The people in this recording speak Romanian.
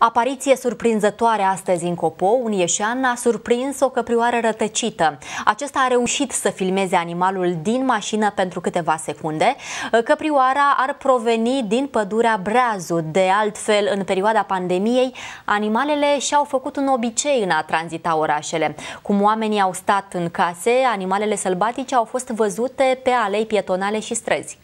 Apariție surprinzătoare astăzi în Copou, un ieșean a surprins o căprioară rătăcită. Acesta a reușit să filmeze animalul din mașină pentru câteva secunde. Căprioara ar proveni din pădurea Breazu. De altfel, în perioada pandemiei, animalele și-au făcut un obicei în a tranzita orașele. Cum oamenii au stat în case, animalele sălbatice au fost văzute pe alei pietonale și străzi.